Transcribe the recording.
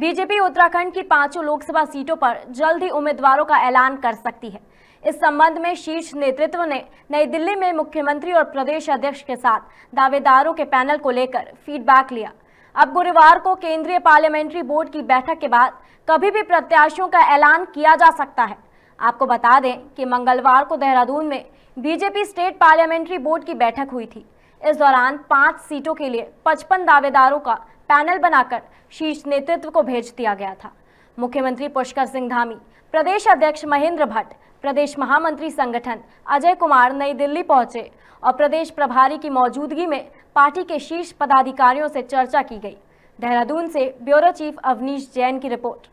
BJP Uttarakhand की पांचों लोकसभा सीटों पर जल्द ही उम्मीदवारों का ऐलान कर सकती है इस संबंध में शीर्ष नेतृत्व ने नई दिल्ली में मुख्यमंत्री और प्रदेश अध्यक्ष के साथ दावेदारों के पैनल को लेकर फीडबैक लिया अब गुरुवार को केंद्रीय पार्लियामेंट्री बोर्ड की बैठक के बाद कभी भी प्रत्याशियों का ऐलान किया जा सकता है आपको बता दें कि मंगलवार को देहरादून में बीजेपी स्टेट पार्लियामेंट्री बोर्ड की बैठक हुई थी इस दौरान पांच सीटों के लिए पचपन दावेदारों का पैनल बनाकर शीर्ष नेतृत्व को भेज दिया गया था मुख्यमंत्री पुष्कर सिंह धामी प्रदेश अध्यक्ष महेंद्र भट्ट प्रदेश महामंत्री संगठन अजय कुमार नई दिल्ली पहुंचे और प्रदेश प्रभारी की मौजूदगी में पार्टी के शीर्ष पदाधिकारियों से चर्चा की गई देहरादून से ब्यूरो चीफ अवनीश जैन की रिपोर्ट